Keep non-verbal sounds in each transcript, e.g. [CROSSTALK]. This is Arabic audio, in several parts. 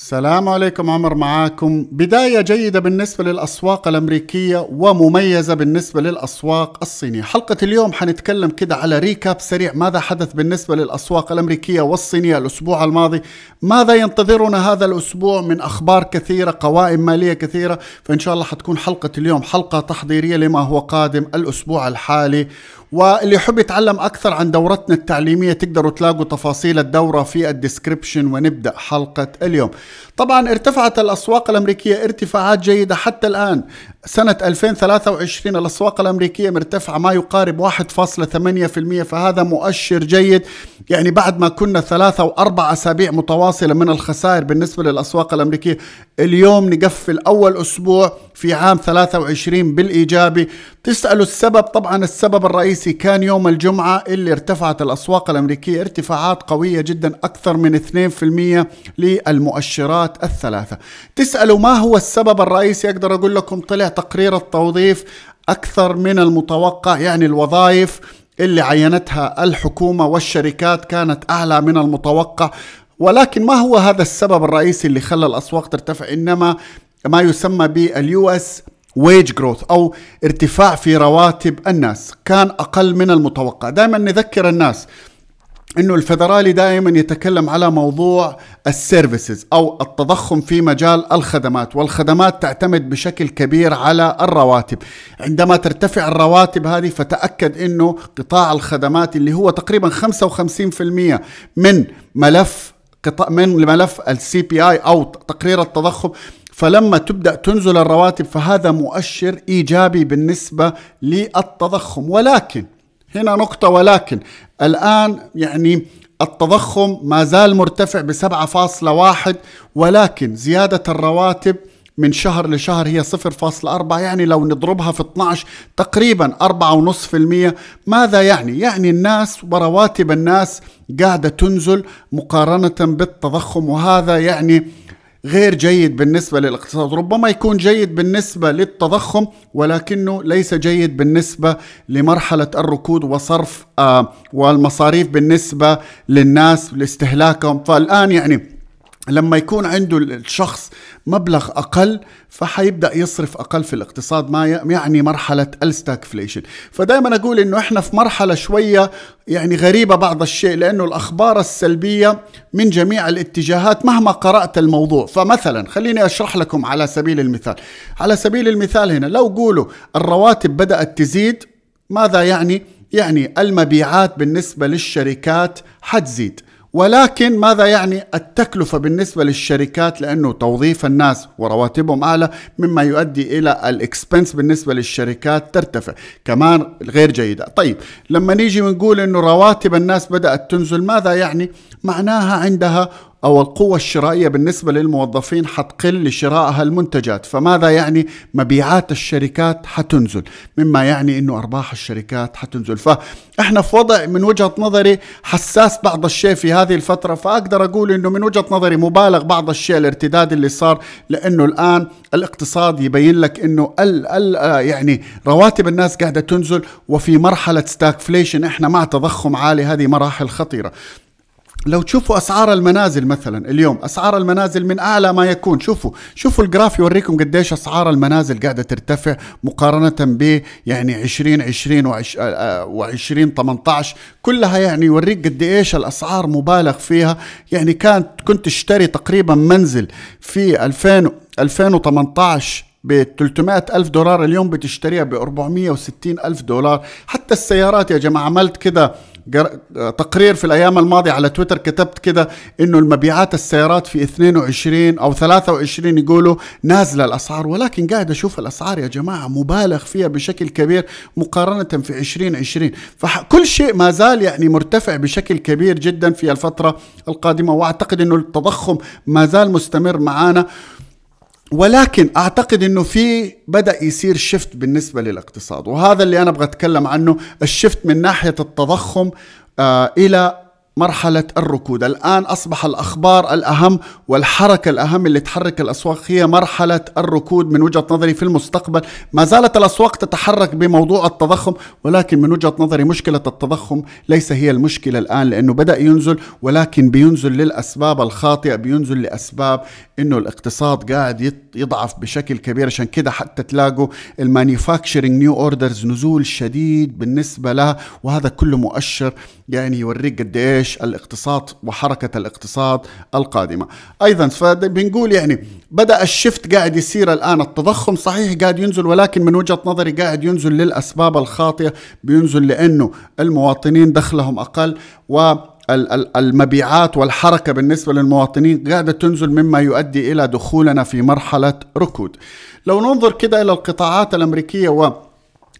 السلام عليكم عمر معاكم بداية جيدة بالنسبة للأسواق الأمريكية ومميزة بالنسبة للأسواق الصينية حلقة اليوم حنتكلم كده على ريكاب سريع ماذا حدث بالنسبة للأسواق الأمريكية والصينية الأسبوع الماضي ماذا ينتظرنا هذا الأسبوع من أخبار كثيرة قوائم مالية كثيرة فإن شاء الله حتكون حلقة اليوم حلقة تحضيرية لما هو قادم الأسبوع الحالي واللي يحب يتعلم أكثر عن دورتنا التعليمية تقدروا تلاقوا تفاصيل الدورة في الديسكربشن ونبدأ حلقة اليوم طبعا ارتفعت الأسواق الأمريكية ارتفاعات جيدة حتى الآن سنة 2023 الأسواق الأمريكية مرتفعة ما يقارب 1.8% فهذا مؤشر جيد يعني بعد ما كنا ثلاثة وأربع أسابيع متواصلة من الخسائر بالنسبة للأسواق الأمريكية اليوم نقفل أول أسبوع في عام 23 بالإيجابي تسألوا السبب طبعا السبب الرئيسي كان يوم الجمعة اللي ارتفعت الأسواق الأمريكية ارتفاعات قوية جدا أكثر من 2% للمؤشرات الثلاثة تسألوا ما هو السبب الرئيسي أقدر أقول لكم طلع تقرير التوظيف أكثر من المتوقع يعني الوظائف اللي عينتها الحكومة والشركات كانت أعلى من المتوقع ولكن ما هو هذا السبب الرئيسي اللي خلى الأسواق ترتفع إنما ما يسمى باليو اس ويج جروث او ارتفاع في رواتب الناس كان اقل من المتوقع دائما نذكر الناس انه الفدرالي دائما يتكلم على موضوع السيرفيسز او التضخم في مجال الخدمات والخدمات تعتمد بشكل كبير على الرواتب عندما ترتفع الرواتب هذه فتاكد انه قطاع الخدمات اللي هو تقريبا 55% من ملف قطاع من ملف السي بي اي او تقرير التضخم فلما تبدا تنزل الرواتب فهذا مؤشر ايجابي بالنسبه للتضخم ولكن هنا نقطة ولكن الآن يعني التضخم ما زال مرتفع ب 7.1 ولكن زيادة الرواتب من شهر لشهر هي 0.4 يعني لو نضربها في 12 تقريبا 4.5% ماذا يعني؟ يعني الناس ورواتب الناس قاعدة تنزل مقارنة بالتضخم وهذا يعني غير جيد بالنسبة للاقتصاد ربما يكون جيد بالنسبة للتضخم ولكنه ليس جيد بالنسبة لمرحلة الركود وصرف آه، والمصاريف بالنسبة للناس لاستهلاكهم فالآن يعني لما يكون عنده الشخص مبلغ اقل فحيبدا يصرف اقل في الاقتصاد ما يعني مرحله الستاكفليشن فدائما اقول انه احنا في مرحله شويه يعني غريبه بعض الشيء لانه الاخبار السلبيه من جميع الاتجاهات مهما قرات الموضوع فمثلا خليني اشرح لكم على سبيل المثال على سبيل المثال هنا لو قولوا الرواتب بدات تزيد ماذا يعني يعني المبيعات بالنسبه للشركات حتزيد ولكن ماذا يعني التكلفة بالنسبة للشركات لأنه توظيف الناس ورواتبهم أعلى مما يؤدي إلى الإكسبنس بالنسبة للشركات ترتفع كمان غير جيدة طيب لما نيجي ونقول أنه رواتب الناس بدأت تنزل ماذا يعني معناها عندها أو القوة الشرائية بالنسبة للموظفين حتقل لشراء هالمنتجات فماذا يعني مبيعات الشركات حتنزل مما يعني أنه أرباح الشركات حتنزل فإحنا في وضع من وجهة نظري حساس بعض الشيء في هذه الفترة فأقدر أقول أنه من وجهة نظري مبالغ بعض الشيء الارتداد اللي صار لأنه الآن الاقتصاد يبين لك أنه ال ال يعني رواتب الناس قاعدة تنزل وفي مرحلة ستاكفليشن إحنا مع تضخم عالي هذه مراحل خطيرة لو تشوفوا اسعار المنازل مثلا اليوم اسعار المنازل من اعلى ما يكون شوفوا شوفوا الجراف يوريكم قديش اسعار المنازل قاعده ترتفع مقارنه ب يعني 20 20 و20 18 كلها يعني يوريك قد ايش الاسعار مبالغ فيها يعني كانت كنت تشتري تقريبا منزل في 2000 2018 ب 300 ألف دولار اليوم بتشتريها ب 460 ألف دولار حتى السيارات يا جماعة عملت كده تقرير في الايام الماضيه على تويتر كتبت كده انه المبيعات السيارات في 22 او 23 يقولوا نازله الاسعار ولكن قاعد اشوف الاسعار يا جماعه مبالغ فيها بشكل كبير مقارنه في 2020 فكل شيء ما زال يعني مرتفع بشكل كبير جدا في الفتره القادمه واعتقد انه التضخم ما زال مستمر معانا ولكن اعتقد انه في بدا يصير شفت بالنسبه للاقتصاد وهذا اللي انا ابغى اتكلم عنه الشفت من ناحيه التضخم آه، الى مرحلة الركود الآن أصبح الأخبار الأهم والحركة الأهم اللي تحرك الأسواق هي مرحلة الركود من وجهة نظري في المستقبل ما زالت الأسواق تتحرك بموضوع التضخم ولكن من وجهة نظري مشكلة التضخم ليس هي المشكلة الآن لأنه بدأ ينزل ولكن بينزل للأسباب الخاطئة بينزل لأسباب أنه الاقتصاد قاعد يضعف بشكل كبير عشان كده حتى تلاقوا المانيفاكشرينج نيو أوردرز نزول شديد بالنسبة لها وهذا كله مؤشر يعني يوريك قد ايش الاقتصاد وحركه الاقتصاد القادمه ايضا فبنقول يعني بدا الشفت قاعد يصير الان التضخم صحيح قاعد ينزل ولكن من وجهه نظري قاعد ينزل للاسباب الخاطئه بينزل لانه المواطنين دخلهم اقل و المبيعات والحركه بالنسبه للمواطنين قاعده تنزل مما يؤدي الى دخولنا في مرحله ركود. لو ننظر كده الى القطاعات الامريكيه و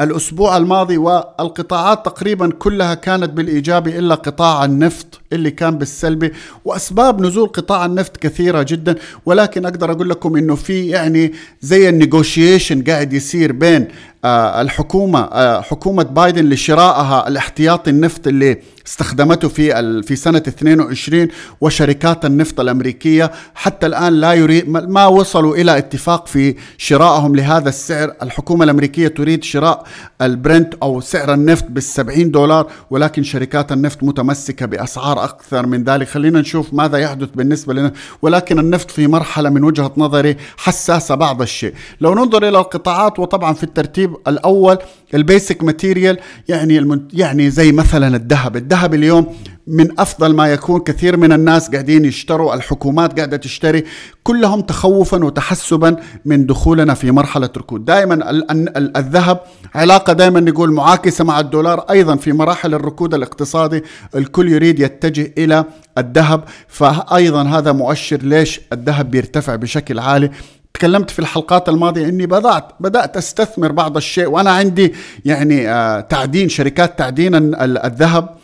الأسبوع الماضي والقطاعات تقريبا كلها كانت بالإيجابي إلا قطاع النفط اللي كان بالسلبي وأسباب نزول قطاع النفط كثيرة جدا ولكن أقدر أقول لكم إنه في يعني زي النيغوشيشن قاعد يصير بين آه، الحكومة آه، حكومة بايدن لشرائها الاحتياطي النفط اللي استخدمته في في سنة 22 وشركات النفط الأمريكية حتى الآن لا يريد ما وصلوا إلى اتفاق في شرائهم لهذا السعر الحكومة الأمريكية تريد شراء البرنت أو سعر النفط بالسبعين دولار ولكن شركات النفط متمسكة بأسعار أكثر من ذلك خلينا نشوف ماذا يحدث بالنسبة لنا ولكن النفط في مرحلة من وجهة نظري حساسة بعض الشيء لو ننظر إلى القطاعات وطبعا في الترتيب الترتيب الاول البيسك ماتيريال يعني المن... يعني زي مثلا الذهب، الذهب اليوم من افضل ما يكون كثير من الناس قاعدين يشتروا، الحكومات قاعده تشتري، كلهم تخوفا وتحسبا من دخولنا في مرحله ركود، دائما ال... ال... الذهب علاقه دائما نقول معاكسه مع الدولار، ايضا في مراحل الركود الاقتصادي الكل يريد يتجه الى الذهب، فايضا هذا مؤشر ليش الذهب بيرتفع بشكل عالي تكلمت في الحلقات الماضية أني بدأت بدأت أستثمر بعض الشيء وأنا عندي يعني آه، تعدين شركات تعدين الذهب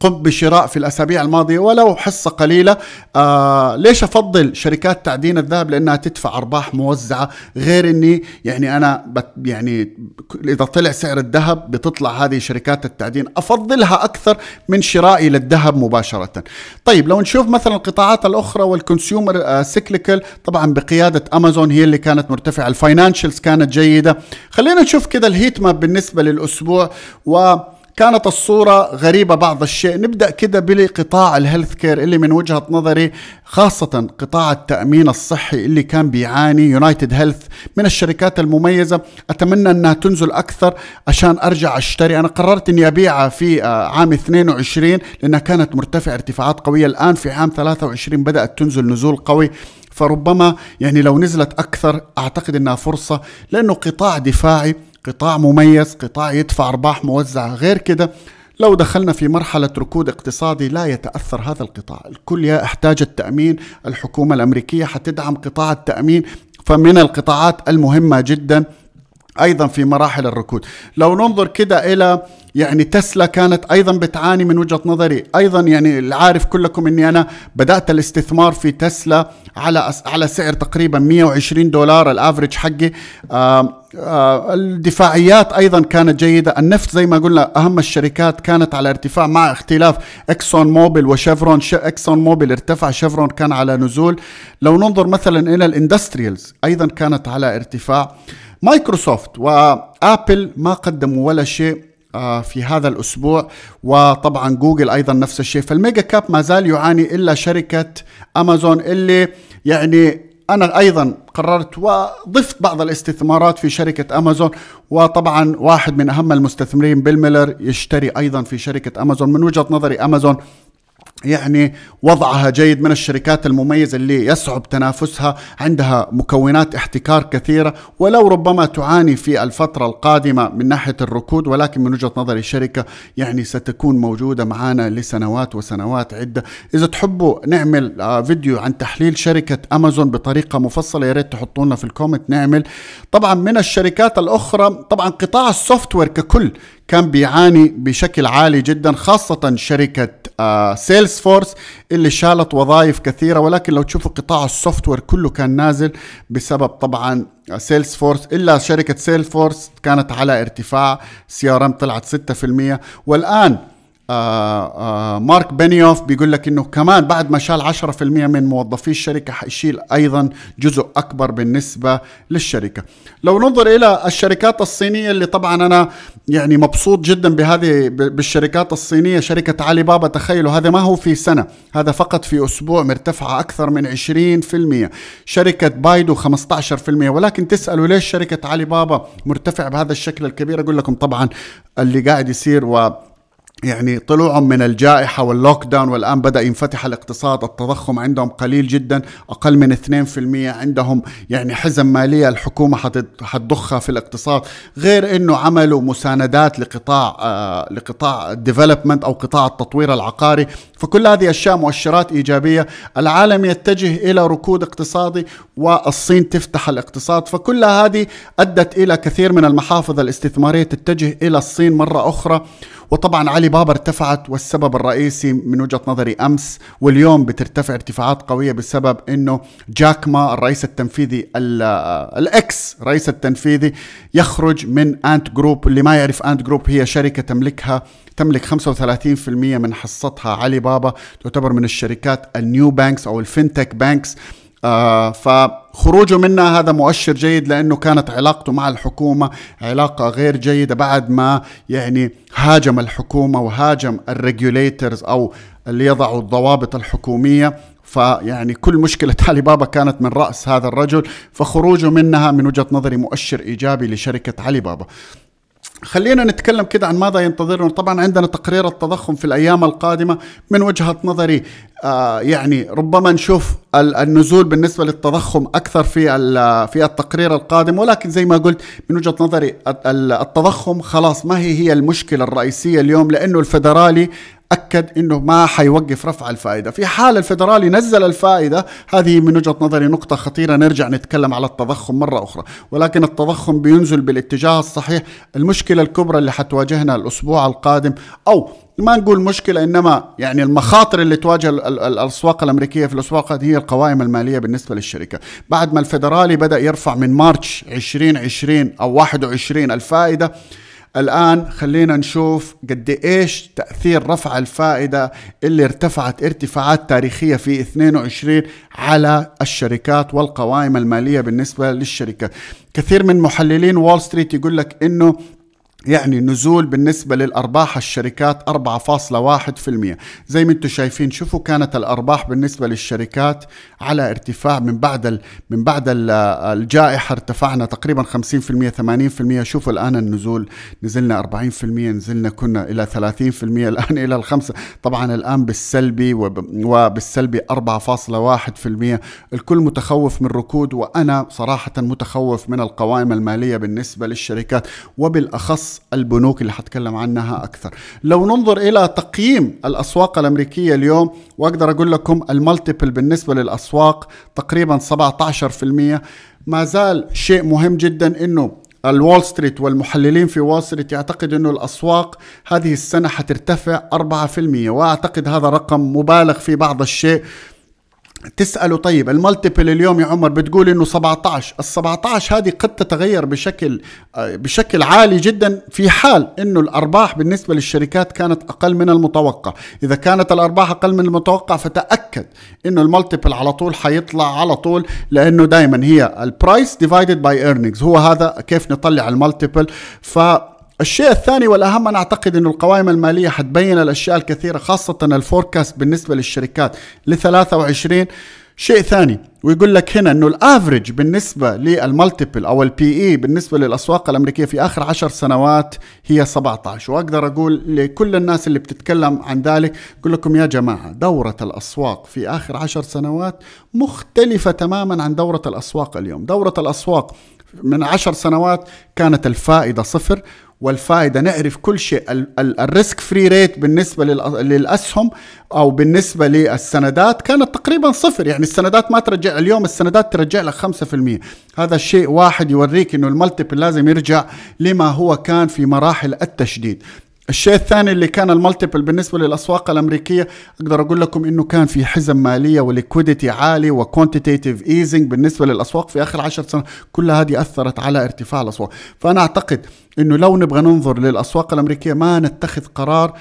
قم بشراء في الأسابيع الماضية ولو حصة قليلة آه ليش أفضل شركات تعدين الذهب لأنها تدفع أرباح موزعة غير أني يعني أنا بت يعني إذا طلع سعر الذهب بتطلع هذه شركات التعدين أفضلها أكثر من شرائي للذهب مباشرة طيب لو نشوف مثلا القطاعات الأخرى والكونسيومر آه سيكليكال طبعا بقيادة أمازون هي اللي كانت مرتفعة الفاينانشلز كانت جيدة خلينا نشوف كده الهيت ماب بالنسبة للأسبوع و كانت الصورة غريبة بعض الشيء نبدأ كده بقطاع الهيلث كير اللي من وجهة نظري خاصة قطاع التأمين الصحي اللي كان بيعاني يونايتد هيلث من الشركات المميزة أتمنى أنها تنزل أكثر عشان أرجع أشتري أنا قررت أني أبيعها في آه، عام 22 لأنها كانت مرتفعة ارتفاعات قوية الآن في عام 23 بدأت تنزل نزول قوي فربما يعني لو نزلت أكثر أعتقد أنها فرصة لأنه قطاع دفاعي قطاع مميز قطاع يدفع أرباح موزعة غير كده لو دخلنا في مرحلة ركود اقتصادي لا يتأثر هذا القطاع الكل يحتاج التأمين الحكومة الأمريكية حتدعم قطاع التأمين فمن القطاعات المهمة جدا ايضا في مراحل الركود لو ننظر كده الى يعني تسلا كانت ايضا بتعاني من وجهه نظري ايضا يعني العارف كلكم اني انا بدات الاستثمار في تسلا على على سعر تقريبا 120 دولار الافرج حقي آه، الدفاعيات ايضا كانت جيده النفط زي ما قلنا اهم الشركات كانت على ارتفاع مع اختلاف اكسون موبيل وشيفرون اكسون موبيل ارتفع شيفرون كان على نزول لو ننظر مثلا الى الاندستريالز ايضا كانت على ارتفاع مايكروسوفت وابل ما قدموا ولا شيء آه، في هذا الأسبوع وطبعا جوجل أيضا نفس الشيء فالميجا كاب ما زال يعاني إلا شركة أمازون اللي يعني أنا أيضا قررت وضفت بعض الاستثمارات في شركة أمازون وطبعا واحد من أهم المستثمرين بيل ميلر يشتري أيضا في شركة أمازون من وجهة نظري أمازون يعني وضعها جيد من الشركات المميزة اللي يصعب تنافسها عندها مكونات احتكار كثيرة ولو ربما تعاني في الفترة القادمة من ناحية الركود ولكن من وجهة نظري الشركة يعني ستكون موجودة معنا لسنوات وسنوات عدة إذا تحبوا نعمل آه، فيديو عن تحليل شركة أمازون بطريقة مفصلة يا ريت تحطونا في الكومنت نعمل طبعا من الشركات الأخرى طبعا قطاع السوفت وير ككل كان بيعاني بشكل عالي جدا خاصة شركة سيلز آه، فورس اللي شالت وظائف كثيرة ولكن لو تشوفوا قطاع السوفت وير كله كان نازل بسبب طبعا سيلز فورس إلا شركة سيلز فورس كانت على ارتفاع سي ار ام طلعت 6% والآن آآ آه، آآ آه، مارك بينيوف بيقول لك انه كمان بعد ما شال 10% من موظفي الشركه حيشيل ايضا جزء اكبر بالنسبه للشركه. لو ننظر الى الشركات الصينيه اللي طبعا انا يعني مبسوط جدا بهذه بالشركات الصينيه شركه علي بابا تخيلوا هذا ما هو في سنه، هذا فقط في اسبوع مرتفعه اكثر من 20%، شركه بايدو 15% ولكن تسالوا ليش شركه علي بابا مرتفع بهذا الشكل الكبير اقول لكم طبعا اللي قاعد يصير و يعني طلوعهم من الجائحة واللوك داون والآن بدأ ينفتح الاقتصاد التضخم عندهم قليل جدا أقل من 2% عندهم يعني حزم مالية الحكومة حتضخها في الاقتصاد غير أنه عملوا مساندات لقطاع آه لقطاع الديفلوبمنت أو قطاع التطوير العقاري فكل هذه أشياء مؤشرات إيجابية العالم يتجه إلى ركود اقتصادي والصين تفتح الاقتصاد فكل هذه أدت إلى كثير من المحافظ الاستثمارية تتجه إلى الصين مرة أخرى وطبعا علي بابا ارتفعت والسبب الرئيسي من وجهة نظري أمس واليوم بترتفع ارتفاعات قوية بسبب أنه جاك ما الرئيس التنفيذي الأكس رئيس التنفيذي يخرج من أنت جروب اللي ما يعرف أنت جروب هي شركة تملكها تملك 35% من حصتها علي بابا تعتبر من الشركات النيو بانكس أو الفينتك بانكس آه فخروجه منها هذا مؤشر جيد لانه كانت علاقته مع الحكومه علاقه غير جيده بعد ما يعني هاجم الحكومه وهاجم الريجوليترز او اللي يضعوا الضوابط الحكوميه فيعني كل مشكلة [LAUGHS] علي بابا كانت من رأس هذا الرجل فخروجه منها من وجهة نظري مؤشر إيجابي لشركة علي بابا خلينا نتكلم كده عن ماذا ينتظرنا طبعا عندنا تقرير التضخم في الأيام القادمة من وجهة نظري آه يعني ربما نشوف النزول بالنسبة للتضخم أكثر في في التقرير القادم ولكن زي ما قلت من وجهة نظري التضخم خلاص ما هي هي المشكلة الرئيسية اليوم لأنه الفدرالي اكد انه ما حيوقف رفع الفائده في حال الفدرالي نزل الفائده هذه من وجهه نظري نقطه خطيره نرجع نتكلم على التضخم مره اخرى ولكن التضخم بينزل بالاتجاه الصحيح المشكله الكبرى اللي حتواجهنا الاسبوع القادم او ما نقول مشكلة إنما يعني المخاطر اللي تواجه الأسواق الأمريكية في الأسبوع القادم هي القوائم المالية بالنسبة للشركة بعد ما الفدرالي بدأ يرفع من مارتش 2020 أو 21 الفائدة الآن خلينا نشوف قد إيش تأثير رفع الفائدة اللي ارتفعت ارتفاعات تاريخية في 22 على الشركات والقوائم المالية بالنسبة للشركة كثير من محللين وول ستريت يقول لك إنه يعني نزول بالنسبة للأرباح الشركات 4.1% زي ما انتم شايفين شوفوا كانت الأرباح بالنسبة للشركات على ارتفاع من بعد من بعد الجائحة ارتفعنا تقريبا 50% 80% شوفوا الآن النزول نزلنا 40% نزلنا كنا إلى 30% الآن إلى الخمسة طبعا الآن بالسلبي وبالسلبي 4.1% الكل متخوف من ركود وأنا صراحة متخوف من القوائم المالية بالنسبة للشركات وبالأخص بالاخص البنوك اللي حتكلم عنها أكثر لو ننظر إلى تقييم الأسواق الأمريكية اليوم وأقدر أقول لكم المالتيبل بالنسبة للأسواق تقريبا 17% ما زال شيء مهم جدا أنه الوول ستريت والمحللين في وول ستريت يعتقد انه الاسواق هذه السنه حترتفع 4% واعتقد هذا رقم مبالغ في بعض الشيء تسأله طيب المالتيبل اليوم يا عمر بتقول انه 17 ال 17 هذه قد تتغير بشكل آه، بشكل عالي جدا في حال انه الارباح بالنسبه للشركات كانت اقل من المتوقع اذا كانت الارباح اقل من المتوقع فتاكد انه المالتيبل على طول حيطلع على طول لانه دائما هي البرايس ديفايدد باي ايرنينجز هو هذا كيف نطلع المالتيبل ف الشيء الثاني والاهم انا اعتقد انه القوائم الماليه حتبين الاشياء الكثيره خاصه الفوركاست بالنسبه للشركات ل 23 شيء ثاني ويقول لك هنا انه الافرج بالنسبه للمالتيبل او البي اي e بالنسبه للاسواق الامريكيه في اخر عشر سنوات هي 17 واقدر اقول لكل الناس اللي بتتكلم عن ذلك اقول لكم يا جماعه دوره الاسواق في اخر عشر سنوات مختلفه تماما عن دوره الاسواق اليوم دوره الاسواق من عشر سنوات كانت الفائده صفر والفائدة نعرف كل شيء الريسك فري ريت بالنسبة للأسهم أو بالنسبة للسندات كانت تقريبا صفر يعني السندات ما ترجع اليوم السندات ترجع لك 5% هذا الشيء واحد يوريك أنه الملتيبل لازم يرجع لما هو كان في مراحل التشديد الشيء الثاني اللي كان المالتيبل بالنسبه للاسواق الامريكيه اقدر اقول لكم انه كان في حزم ماليه وليكويديتي عالي وكوانتيتيف ايزنج بالنسبه للاسواق في اخر عشر سنوات كل هذه اثرت على ارتفاع الاسواق فانا اعتقد انه لو نبغى ننظر للاسواق الامريكيه ما نتخذ قرار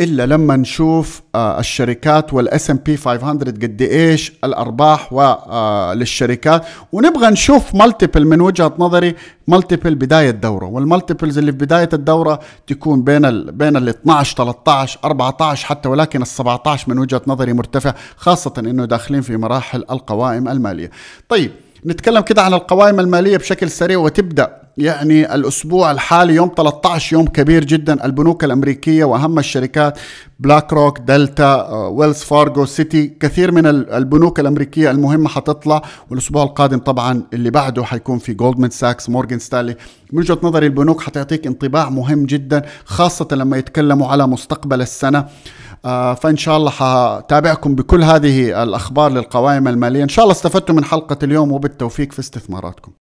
الا لما نشوف آه، الشركات والاس ام بي 500 قد ايش الارباح آه، للشركات ونبغى نشوف مالتيبل من وجهه نظري مالتيبل بدايه دوره والمالتيبلز اللي في بدايه الدوره تكون بين الـ بين ال 12 13 14 حتى ولكن ال 17 من وجهه نظري مرتفع خاصه انه داخلين في مراحل القوائم الماليه. طيب نتكلم كده عن القوائم الماليه بشكل سريع وتبدا يعني الأسبوع الحالي يوم 13 يوم كبير جدا البنوك الأمريكية وأهم الشركات بلاك روك دلتا ويلز فارغو سيتي كثير من البنوك الأمريكية المهمة حتطلع والأسبوع القادم طبعا اللي بعده حيكون في جولدمان ساكس مورغان ستانلي من وجهة نظري البنوك حتعطيك انطباع مهم جدا خاصة لما يتكلموا على مستقبل السنة آه، فان شاء الله حتابعكم بكل هذه الاخبار للقوائم الماليه ان شاء الله استفدتم من حلقه اليوم وبالتوفيق في استثماراتكم